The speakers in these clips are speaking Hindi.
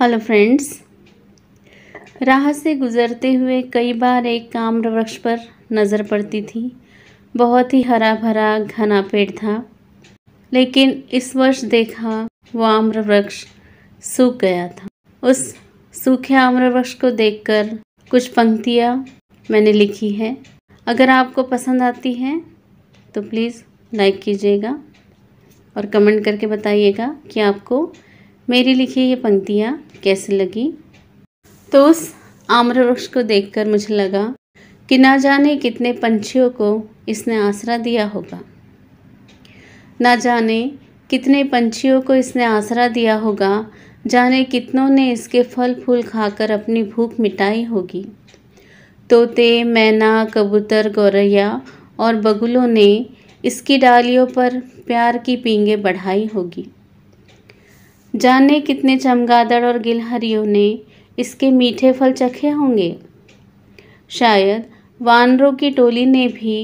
हेलो फ्रेंड्स राह से गुज़रते हुए कई बार एक काम्र वृक्ष पर नज़र पड़ती थी बहुत ही हरा भरा घना पेड़ था लेकिन इस वर्ष देखा वो आम्र वृक्ष सूख गया था उस सूखे आम्र वृक्ष को देखकर कुछ पंक्तियाँ मैंने लिखी है अगर आपको पसंद आती है तो प्लीज़ लाइक कीजिएगा और कमेंट करके बताइएगा कि आपको मेरी लिखी ये पंक्तियाँ कैसे लगी तो उस आम्र वृक्ष को देखकर मुझे लगा कि ना जाने कितने पंछियों को इसने आसरा दिया होगा ना जाने कितने पंछियों को इसने आसरा दिया होगा जाने कितनों ने इसके फल फूल खाकर अपनी भूख मिटाई होगी तोते मैना कबूतर गौरैया और बगुलों ने इसकी डालियों पर प्यार की पींगे बढ़ाई होगी जाने कितने चमगादड़ और गिलहरियों ने इसके मीठे फल चखे होंगे शायद वानरों की टोली ने भी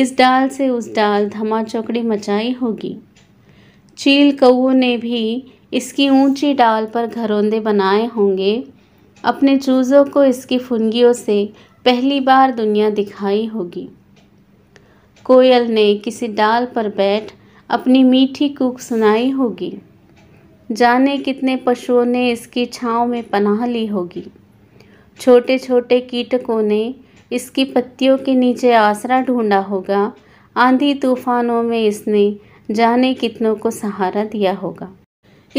इस डाल से उस डाल धमाचौकड़ी मचाई होगी चील कौओं ने भी इसकी ऊंची डाल पर घरोंदे बनाए होंगे अपने चूज़ों को इसकी फुनगियों से पहली बार दुनिया दिखाई होगी कोयल ने किसी डाल पर बैठ अपनी मीठी कूक सुनाई होगी जाने कितने पशुओं ने इसकी छाँव में पनाह ली होगी छोटे छोटे कीटकों ने इसकी पत्तियों के नीचे आसरा ढूंढा होगा आंधी तूफानों में इसने जाने कितनों को सहारा दिया होगा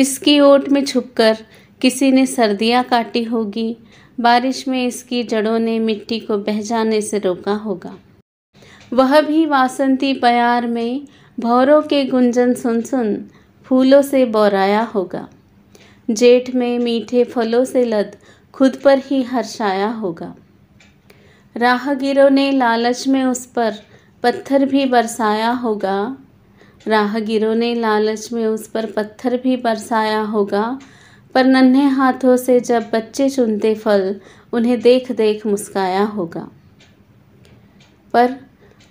इसकी ओट में छुपकर किसी ने सर्दियाँ काटी होगी बारिश में इसकी जड़ों ने मिट्टी को बह जाने से रोका होगा वह भी वासंती प्यार में भौरों के गुंजन सुन सुन फूलों से बौराया होगा जेठ में मीठे फलों से लद खुद पर ही हर्षाया होगा राहगीरों ने लालच में उस पर पत्थर भी बरसाया होगा राहगीरों ने लालच में उस पर पत्थर भी बरसाया होगा पर नन्हे हाथों से जब बच्चे चुनते फल उन्हें देख देख मुस्काया होगा पर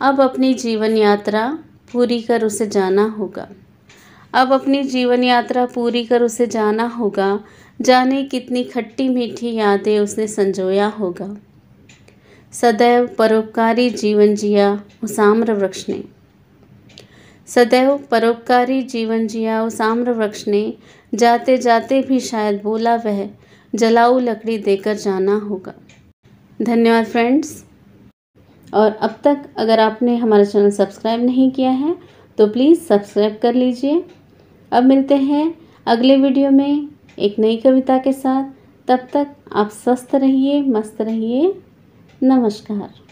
अब अपनी जीवन यात्रा पूरी कर उसे जाना होगा अब अपनी जीवन यात्रा पूरी कर उसे जाना होगा जाने कितनी खट्टी मीठी यादें उसने संजोया होगा सदैव परोपकारी जीवन जिया उसाम्र वृक्ष ने सदैव परोपकारी जीवन जिया उसाम्र वृक्ष ने जाते जाते भी शायद बोला वह जलाऊ लकड़ी देकर जाना होगा धन्यवाद फ्रेंड्स और अब तक अगर आपने हमारा चैनल सब्सक्राइब नहीं किया है तो प्लीज़ सब्सक्राइब कर लीजिए अब मिलते हैं अगले वीडियो में एक नई कविता के साथ तब तक आप स्वस्थ रहिए मस्त रहिए नमस्कार